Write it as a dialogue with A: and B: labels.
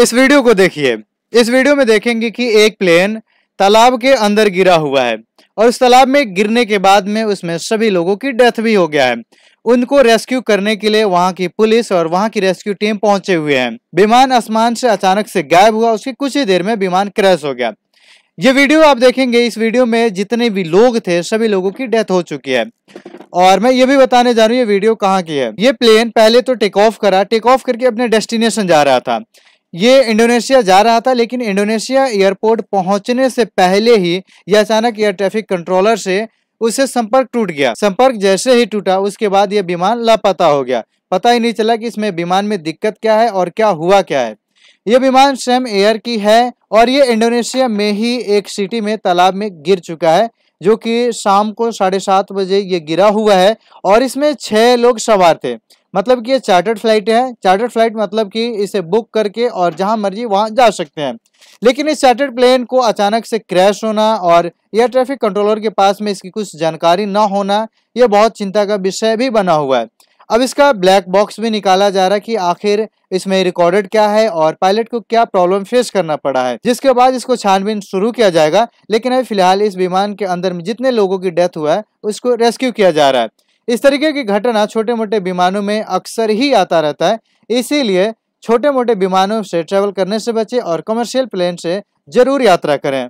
A: इस वीडियो को देखिए इस वीडियो में देखेंगे कि एक प्लेन तालाब के अंदर गिरा हुआ है और उस तालाब में गिरने के बाद में उसमें सभी लोगों की डेथ भी हो गया है उनको रेस्क्यू करने के लिए वहां की पुलिस और वहां की रेस्क्यू टीम पहुंचे हुए हैं विमान आसमान से अचानक से गायब हुआ उसकी कुछ ही देर में विमान क्रैश हो गया ये वीडियो आप देखेंगे इस वीडियो में जितने भी लोग थे सभी लोगों की डेथ हो चुकी है और मैं ये भी बताने जा रहा हूँ ये वीडियो कहाँ की है ये प्लेन पहले तो टेक ऑफ करा टेक ऑफ करके अपने डेस्टिनेशन जा रहा था ये इंडोनेशिया जा रहा था लेकिन इंडोनेशिया एयरपोर्ट पहुंचने से पहले ही यह अचानक एयर ट्रैफिक कंट्रोलर से उसे संपर्क टूट गया संपर्क जैसे ही टूटा उसके बाद यह विमान लापता हो गया पता ही नहीं चला कि इसमें विमान में दिक्कत क्या है और क्या हुआ क्या है ये विमान सेम एयर की है और ये इंडोनेशिया में ही एक सिटी में तालाब में गिर चुका है जो कि शाम को साढ़े सात बजे ये गिरा हुआ है और इसमें छः लोग सवार थे मतलब कि ये चार्टर्ड फ्लाइट है चार्टर्ड फ्लाइट मतलब कि इसे बुक करके और जहां मर्जी वहां जा सकते हैं लेकिन इस चार्टर्ड प्लेन को अचानक से क्रैश होना और एयर ट्रैफिक कंट्रोलर के पास में इसकी कुछ जानकारी ना होना यह बहुत चिंता का विषय भी बना हुआ है अब इसका ब्लैक बॉक्स भी निकाला जा रहा है कि आखिर इसमें रिकॉर्डेड क्या है और पायलट को क्या प्रॉब्लम फेस करना पड़ा है जिसके बाद इसको छानबीन शुरू किया जाएगा लेकिन अभी फिलहाल इस विमान के अंदर में जितने लोगों की डेथ हुआ है उसको रेस्क्यू किया जा रहा है इस तरीके की घटना छोटे मोटे विमानों में अक्सर ही आता रहता है इसीलिए छोटे मोटे विमानों से ट्रेवल करने से बचें और कमर्शियल प्लेन से जरूर यात्रा करें